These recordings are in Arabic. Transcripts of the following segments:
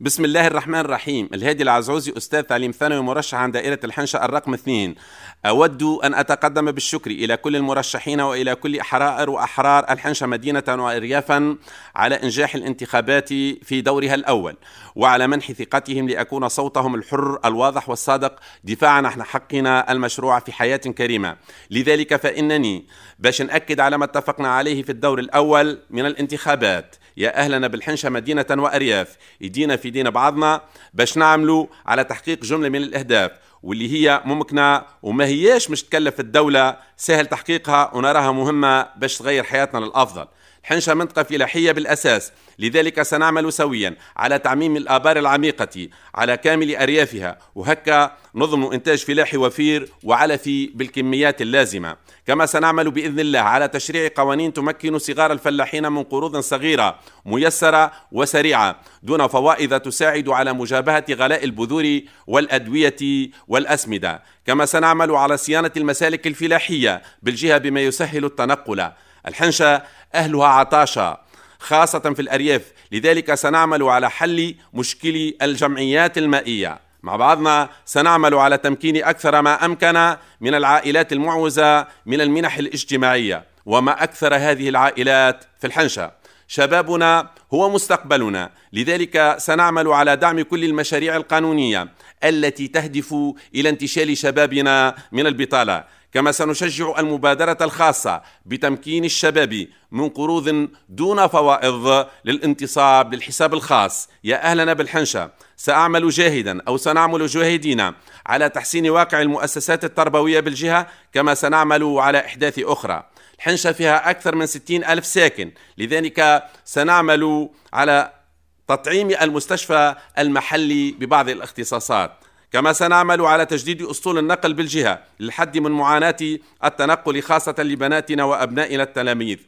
بسم الله الرحمن الرحيم الهادي العزعوزي أستاذ تعليم ثانوي مرشح عن دائرة الحنشة الرقم اثنين أود أن أتقدم بالشكر إلى كل المرشحين وإلى كل أحرار وأحرار الحنشة مدينة وأريافا على إنجاح الانتخابات في دورها الأول وعلى منح ثقتهم لأكون صوتهم الحر الواضح والصادق دفاعا عن حقنا المشروع في حياة كريمة لذلك فإنني باش نأكد على ما اتفقنا عليه في الدور الأول من الانتخابات يا أهلنا بالحنشة مدينة وأرياف يدينا في دين بعضنا باش نعملوا على تحقيق جملة من الأهداف واللي هي ممكنة وما هيش مش تكلف الدولة سهل تحقيقها ونراها مهمة باش تغير حياتنا للأفضل حنشة منطقة فلاحية بالأساس لذلك سنعمل سويا على تعميم الآبار العميقة على كامل أريافها وهكا نظم إنتاج فلاحي وفير وعلفي بالكميات اللازمة كما سنعمل بإذن الله على تشريع قوانين تمكن صغار الفلاحين من قروض صغيرة ميسرة وسريعة دون فوائد تساعد على مجابهة غلاء البذور والأدوية والأسمدة كما سنعمل على صيانة المسالك الفلاحية بالجهة بما يسهل التنقل الحنشة أهلها عطاشة خاصة في الأرياف لذلك سنعمل على حل مشكل الجمعيات المائية مع بعضنا سنعمل على تمكين أكثر ما أمكن من العائلات المعوزة من المنح الاجتماعية وما أكثر هذه العائلات في الحنشة شبابنا هو مستقبلنا لذلك سنعمل على دعم كل المشاريع القانونية التي تهدف إلى انتشال شبابنا من البطالة كما سنشجع المبادرة الخاصة بتمكين الشباب من قروض دون فوائض للانتصاب للحساب الخاص يا أهلنا بالحنشة سأعمل جاهدا أو سنعمل جاهدين على تحسين واقع المؤسسات التربوية بالجهة كما سنعمل على إحداث أخرى الحنشة فيها أكثر من ستين ألف ساكن لذلك سنعمل على تطعيم المستشفى المحلي ببعض الاختصاصات كما سنعمل على تجديد أسطول النقل بالجهة للحد من معاناة التنقل خاصة لبناتنا وأبنائنا التلاميذ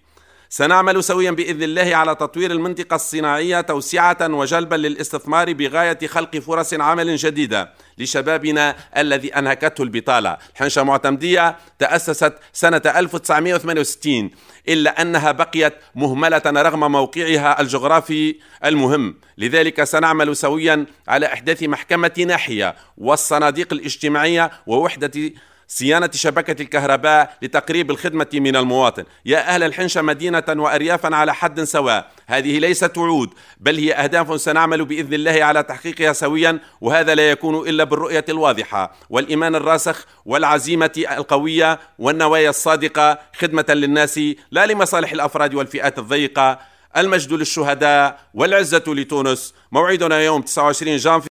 سنعمل سويا باذن الله على تطوير المنطقه الصناعيه توسعه وجلبا للاستثمار بغايه خلق فرص عمل جديده لشبابنا الذي انهكته البطاله. الحنشه معتمديه تاسست سنه 1968 الا انها بقيت مهمله رغم موقعها الجغرافي المهم، لذلك سنعمل سويا على احداث محكمه ناحيه والصناديق الاجتماعيه ووحده صيانة شبكة الكهرباء لتقريب الخدمة من المواطن يا أهل الحنشة مدينة وأريافا على حد سواء هذه ليست وعود بل هي أهداف سنعمل بإذن الله على تحقيقها سويا وهذا لا يكون إلا بالرؤية الواضحة والإيمان الراسخ والعزيمة القوية والنوايا الصادقة خدمة للناس لا لمصالح الأفراد والفئات الضيقة المجد للشهداء والعزة لتونس موعدنا يوم 29 جانفي